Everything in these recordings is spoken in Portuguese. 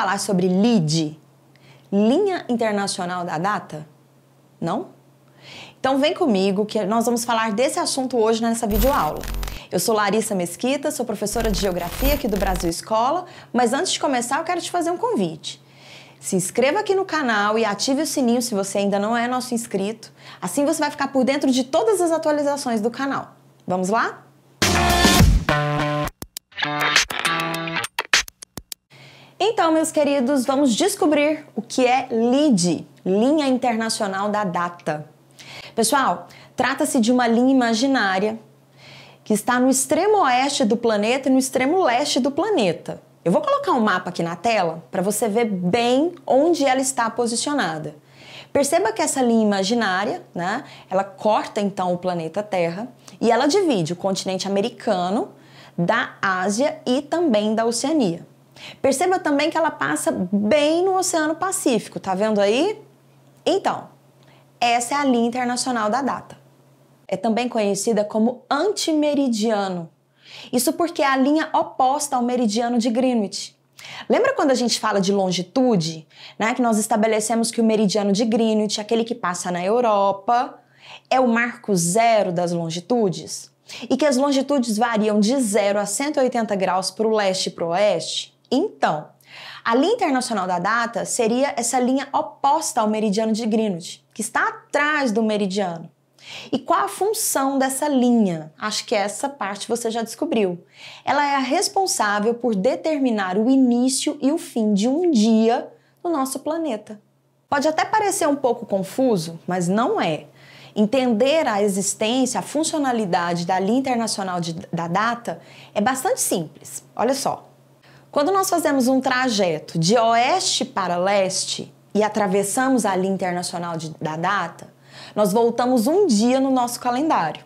falar sobre LID, Linha Internacional da Data? Não? Então vem comigo que nós vamos falar desse assunto hoje nessa videoaula. Eu sou Larissa Mesquita, sou professora de Geografia aqui do Brasil Escola, mas antes de começar eu quero te fazer um convite. Se inscreva aqui no canal e ative o sininho se você ainda não é nosso inscrito. Assim você vai ficar por dentro de todas as atualizações do canal. Vamos lá? Então, meus queridos, vamos descobrir o que é LID, Linha Internacional da Data. Pessoal, trata-se de uma linha imaginária que está no extremo oeste do planeta e no extremo leste do planeta. Eu vou colocar um mapa aqui na tela para você ver bem onde ela está posicionada. Perceba que essa linha imaginária, né, ela corta então o planeta Terra e ela divide o continente americano da Ásia e também da Oceania. Perceba também que ela passa bem no Oceano Pacífico, tá vendo aí? Então, essa é a linha internacional da data. É também conhecida como antimeridiano. Isso porque é a linha oposta ao meridiano de Greenwich. Lembra quando a gente fala de longitude, né, que nós estabelecemos que o meridiano de Greenwich, aquele que passa na Europa, é o marco zero das longitudes? E que as longitudes variam de 0 a 180 graus para o leste e para o oeste? Então, a linha internacional da data seria essa linha oposta ao meridiano de Greenwich, que está atrás do meridiano. E qual a função dessa linha? Acho que essa parte você já descobriu. Ela é a responsável por determinar o início e o fim de um dia no nosso planeta. Pode até parecer um pouco confuso, mas não é. Entender a existência, a funcionalidade da linha internacional de, da data é bastante simples. Olha só. Quando nós fazemos um trajeto de oeste para leste e atravessamos a linha internacional de, da data, nós voltamos um dia no nosso calendário.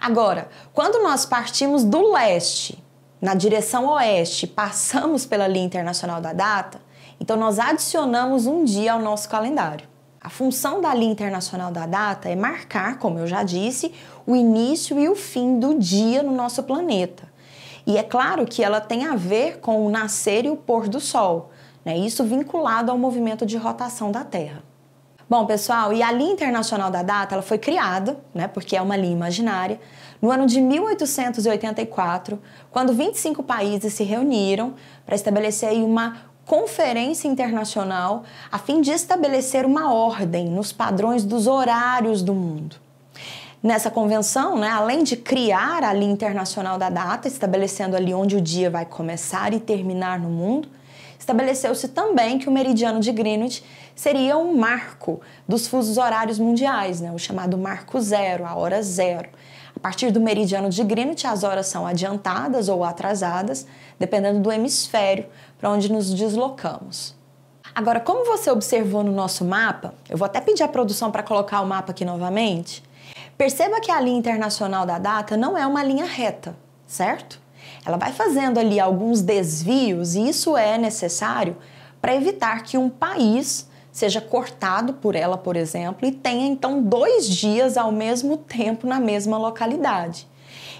Agora, quando nós partimos do leste na direção oeste, passamos pela linha internacional da data, então nós adicionamos um dia ao nosso calendário. A função da linha internacional da data é marcar, como eu já disse, o início e o fim do dia no nosso planeta. E é claro que ela tem a ver com o nascer e o pôr do sol, né? isso vinculado ao movimento de rotação da Terra. Bom, pessoal, e a linha internacional da data ela foi criada, né, porque é uma linha imaginária, no ano de 1884, quando 25 países se reuniram para estabelecer uma conferência internacional a fim de estabelecer uma ordem nos padrões dos horários do mundo. Nessa convenção, né, além de criar a linha internacional da data, estabelecendo ali onde o dia vai começar e terminar no mundo, estabeleceu-se também que o meridiano de Greenwich seria um marco dos fusos horários mundiais, né, o chamado marco zero, a hora zero. A partir do meridiano de Greenwich, as horas são adiantadas ou atrasadas, dependendo do hemisfério para onde nos deslocamos. Agora, como você observou no nosso mapa, eu vou até pedir à produção para colocar o mapa aqui novamente. Perceba que a linha internacional da data não é uma linha reta, certo? Ela vai fazendo ali alguns desvios e isso é necessário para evitar que um país seja cortado por ela, por exemplo, e tenha então dois dias ao mesmo tempo na mesma localidade.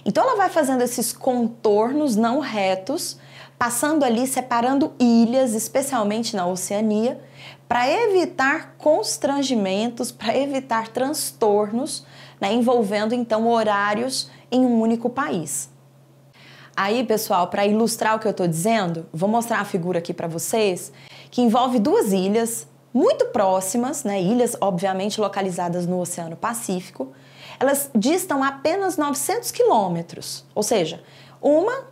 Então ela vai fazendo esses contornos não retos passando ali separando ilhas, especialmente na Oceania, para evitar constrangimentos, para evitar transtornos, né, envolvendo então horários em um único país. Aí, pessoal, para ilustrar o que eu estou dizendo, vou mostrar a figura aqui para vocês, que envolve duas ilhas muito próximas, né, ilhas obviamente localizadas no Oceano Pacífico. Elas distam apenas 900 quilômetros, ou seja, uma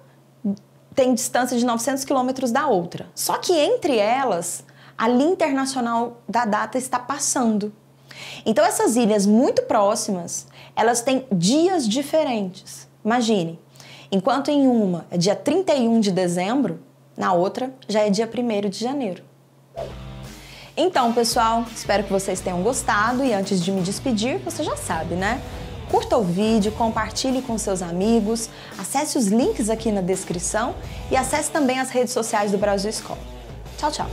tem distância de 900 quilômetros da outra. Só que entre elas, a linha internacional da data está passando. Então essas ilhas muito próximas, elas têm dias diferentes. Imagine, enquanto em uma é dia 31 de dezembro, na outra já é dia 1 de janeiro. Então, pessoal, espero que vocês tenham gostado e antes de me despedir, você já sabe, né? Curta o vídeo, compartilhe com seus amigos, acesse os links aqui na descrição e acesse também as redes sociais do Brasil Escola. Tchau, tchau!